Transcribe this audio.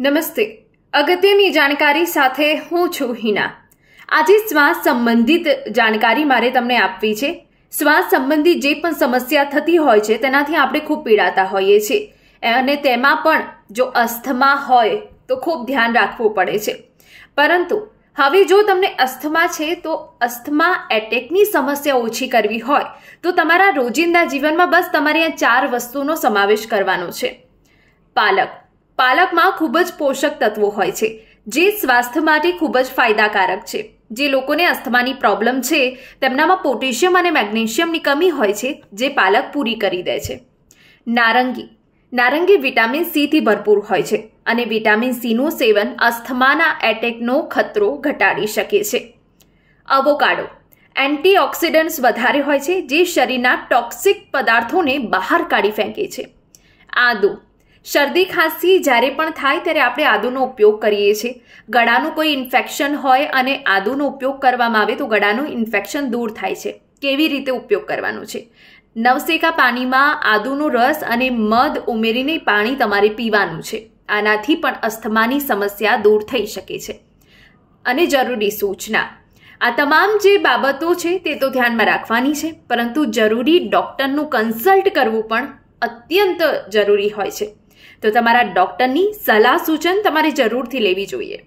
નમસ્તે અગત્યની જાણકારી સાથે હું છું હિના આજે શ્વાસ સંબંધિત જાણકારી મારે તમને આપવી છે શ્વાસ સંબંધિત જે પણ સમસ્યા થતી હોય છે તેનાથી આપણે ખૂબ પીડાતા હોઈએ છીએ અને તેમાં પણ જો અસ્થમા હોય તો ખૂબ ધ્યાન રાખવું પડે છે પરંતુ હવે જો તમને અસ્થમા છે તો અસ્થમા એટેકની સમસ્યા ઓછી કરવી હોય તો તમારા રોજિંદા જીવનમાં બસ તમારે આ ચાર વસ્તુનો સમાવેશ કરવાનો છે પાલક પાલકમાં ખૂબ જ પોષક તત્વો હોય છે જે સ્વાસ્થ્ય માટે ખૂબ જ ફાયદાકારક છે જે લોકોને અસ્થમાની પ્રોબ્લેમ છે તેમનામાં પોટેશિયમ અને મેગ્નેશિયમની કમી હોય છે જે પાલક પૂરી કરી દે છે નારંગી નારંગી વિટામિન સીથી ભરપૂર હોય છે અને વિટામિન સીનું સેવન અસ્થમાના એટેકનો ખતરો ઘટાડી શકે છે અવોકાડો એન્ટીઓક્સિડન્ટ્સ વધારે હોય છે જે શરીરના ટોક્સિક પદાર્થોને બહાર કાઢી ફેંકે છે આદુ શરદી ખાંસી જ્યારે પણ થાય ત્યારે આપણે આદુનો ઉપયોગ કરીએ છીએ ગળાનું કોઈ ઇન્ફેક્શન હોય અને આદુનો ઉપયોગ કરવામાં આવે તો ગળાનું ઇન્ફેક્શન દૂર થાય છે કેવી રીતે ઉપયોગ કરવાનો છે નવસેકા પાણીમાં આદુનો રસ અને મધ ઉમેરીને પાણી તમારે પીવાનું છે આનાથી પણ અસ્થમાની સમસ્યા દૂર થઈ શકે છે અને જરૂરી સૂચના આ તમામ જે બાબતો છે તે તો ધ્યાનમાં રાખવાની છે પરંતુ જરૂરી ડૉક્ટરનું કન્સલ્ટ કરવું પણ અત્યંત જરૂરી હોય છે તો તમારા ડૉક્ટરની સલાહ સૂચન તમારે જરૂરથી લેવી જોઈએ